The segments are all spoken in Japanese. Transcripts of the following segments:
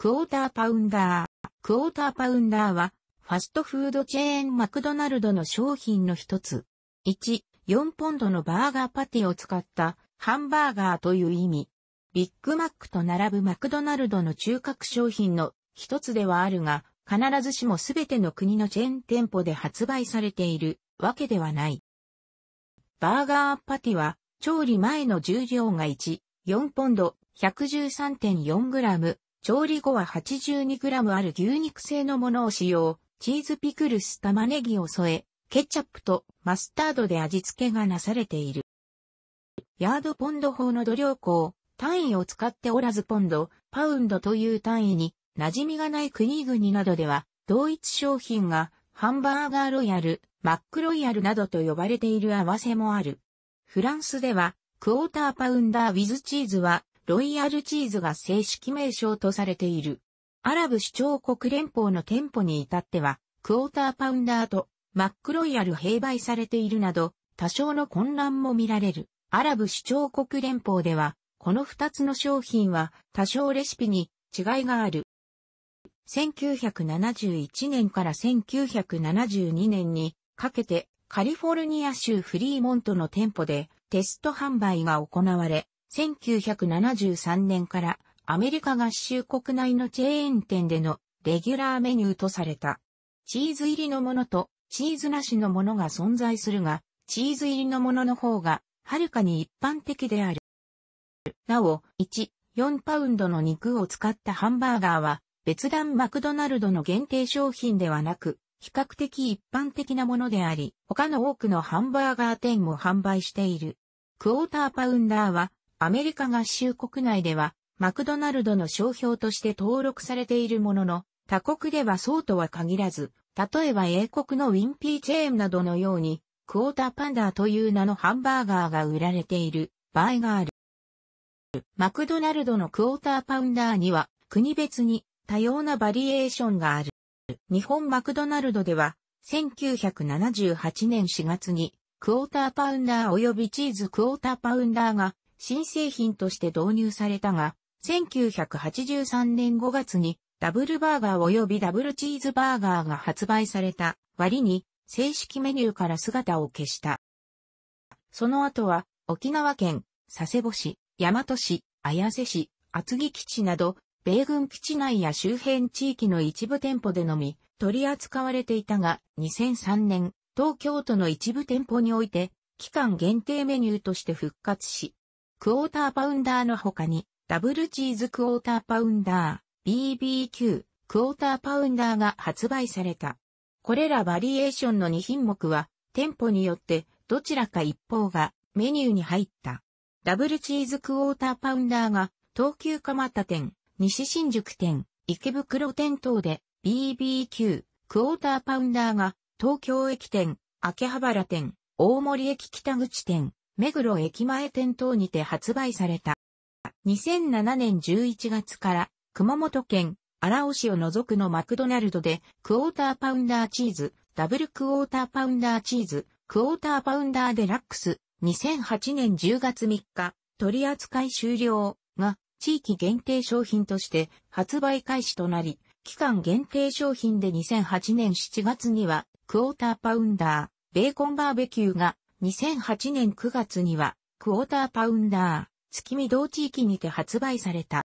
クォーターパウンダー。クォーターパウンダーは、ファストフードチェーンマクドナルドの商品の一つ。1、4ポンドのバーガーパティを使ったハンバーガーという意味。ビッグマックと並ぶマクドナルドの中核商品の一つではあるが、必ずしもすべての国のチェーン店舗で発売されているわけではない。バーガーパティは、調理前の重量が1、4ポンド、113.4グラム、調理後は 82g ある牛肉製のものを使用、チーズピクルス玉ねぎを添え、ケチャップとマスタードで味付けがなされている。ヤードポンド法の度量衡、単位を使っておらずポンド、パウンドという単位に馴染みがない国々などでは、同一商品がハンバーガーロイヤル、マックロイヤルなどと呼ばれている合わせもある。フランスでは、クォーターパウンダーウィズチーズはロイヤルチーズが正式名称とされている。アラブ首長国連邦の店舗に至っては、クォーターパウンダーとマックロイヤル併売されているなど、多少の混乱も見られる。アラブ首長国連邦では、この二つの商品は多少レシピに違いがある。1971年から1972年にかけてカリフォルニア州フリーモントの店舗でテスト販売が行われ、1973年からアメリカ合衆国内のチェーン店でのレギュラーメニューとされた。チーズ入りのものとチーズなしのものが存在するが、チーズ入りのものの方がはるかに一般的である。なお、1、4パウンドの肉を使ったハンバーガーは、別段マクドナルドの限定商品ではなく、比較的一般的なものであり、他の多くのハンバーガー店も販売している。クォーターパウンダーは、アメリカ合衆国内では、マクドナルドの商標として登録されているものの、他国ではそうとは限らず、例えば英国のウィンピーチェーンなどのように、クォーターパンダーという名のハンバーガーが売られている場合がある。マクドナルドのクォーターパウンダーには国別に多様なバリエーションがある。日本マクドナルドでは1978年4月にクォーターパウンダー及びチーズクォーターパウンダーが新製品として導入されたが、1983年5月にダブルバーガー及びダブルチーズバーガーが発売された割に正式メニューから姿を消した。その後は沖縄県、佐世保市、大和市、綾瀬市、厚木基地など、米軍基地内や周辺地域の一部店舗でのみ取り扱われていたが、2003年、東京都の一部店舗において、期間限定メニューとして復活し、クォーターパウンダーの他に、ダブルチーズクォーターパウンダー、BBQ、クォーターパウンダーが発売された。これらバリエーションの2品目は、店舗によってどちらか一方がメニューに入った。ダブルチーズクォーターパウンダーが東急蒲田店、西新宿店、池袋店等で BBQ クォーターパウンダーが東京駅店、秋葉原店、大森駅北口店、目黒駅前店頭にて発売された。2007年11月から熊本県荒尾市を除くのマクドナルドでクォーターパウンダーチーズ、ダブルクォーターパウンダーチーズ、クォーターパウンダーデラックス、2008年10月3日、取扱い終了が地域限定商品として発売開始となり、期間限定商品で2008年7月には、クォーターパウンダー、ベーコンバーベキューが2008年9月には、クォーターパウンダー、月見道地域にて発売された。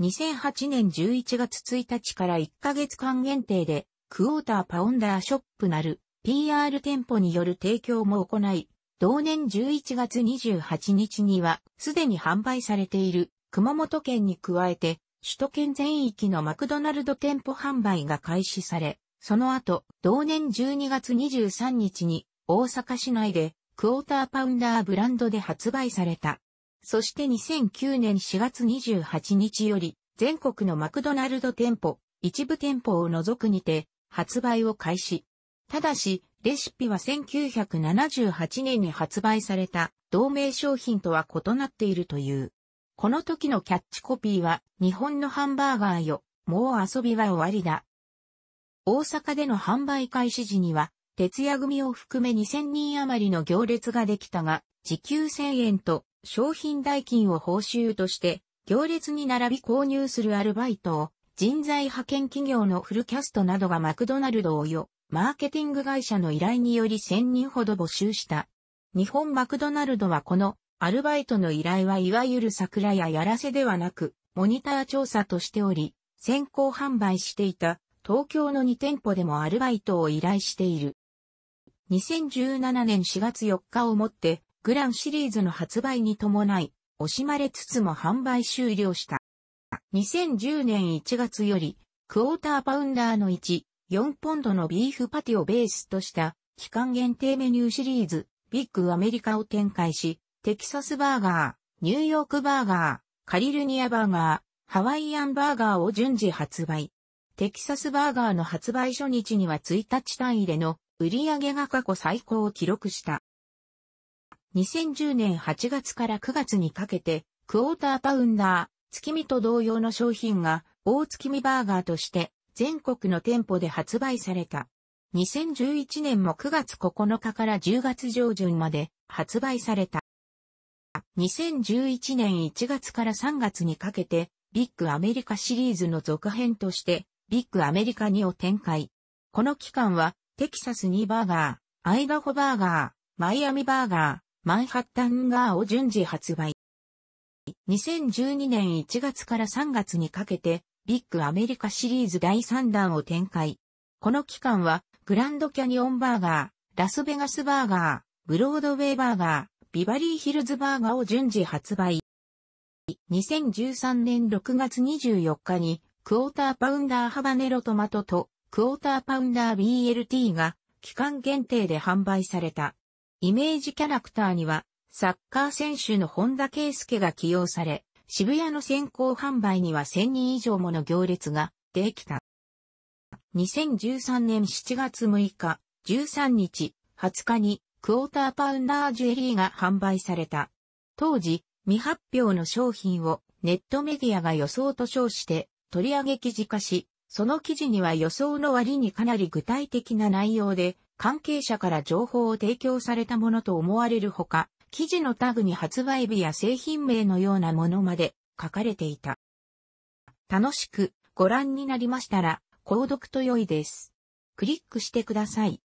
2008年11月1日から1ヶ月間限定で、クォーターパウンダーショップなる PR 店舗による提供も行い、同年11月28日には、すでに販売されている熊本県に加えて、首都圏全域のマクドナルド店舗販売が開始され、その後、同年12月23日に大阪市内でクォーターパウンダーブランドで発売された。そして2009年4月28日より全国のマクドナルド店舗、一部店舗を除くにて発売を開始。ただし、レシピは1978年に発売された同名商品とは異なっているという。この時のキャッチコピーは、日本のハンバーガーよ、もう遊びは終わりだ。大阪での販売開始時には、徹夜組を含め2000人余りの行列ができたが、時給1000円と商品代金を報酬として、行列に並び購入するアルバイトを、人材派遣企業のフルキャストなどがマクドナルドをよ、マーケティング会社の依頼により1000人ほど募集した。日本マクドナルドはこのアルバイトの依頼はいわゆる桜ややらせではなく、モニター調査としており、先行販売していた東京の2店舗でもアルバイトを依頼している。2017年4月4日をもって、グランシリーズの発売に伴い、惜しまれつつも販売終了した。2010年1月より、クォーターパウンダーの1、4ポンドのビーフパティをベースとした、期間限定メニューシリーズ、ビッグアメリカを展開し、テキサスバーガー、ニューヨークバーガー、カリルニアバーガー、ハワイアンバーガーを順次発売。テキサスバーガーの発売初日には1日単位での売上が過去最高を記録した。2010年8月から9月にかけて、クォーターパウンダー、月見と同様の商品が、大月見バーガーとして、全国の店舗で発売された。2011年も9月9日から10月上旬まで発売された。2011年1月から3月にかけて、ビッグアメリカシリーズの続編として、ビッグアメリカ2を展開。この期間は、テキサスにバーガー、アイダホバーガー、マイアミバーガー、マンハッタンガーを順次発売。2012年1月から3月にかけて、ビッグアメリカシリーズ第3弾を展開。この期間は、グランドキャニオンバーガー、ラスベガスバーガー、ブロードウェイバーガー、ビバリーヒルズバーガーを順次発売。2013年6月24日に、クォーターパウンダーハバネロトマトとクォーターパウンダー BLT が期間限定で販売された。イメージキャラクターには、サッカー選手の本田圭介が起用され、渋谷の先行販売には1000人以上もの行列ができた。2013年7月6日、13日、20日にクォーターパウンダージュエリーが販売された。当時、未発表の商品をネットメディアが予想と称して取り上げ記事化し、その記事には予想の割にかなり具体的な内容で、関係者から情報を提供されたものと思われるほか、記事のタグに発売日や製品名のようなものまで書かれていた。楽しくご覧になりましたら、購読と良いです。クリックしてください。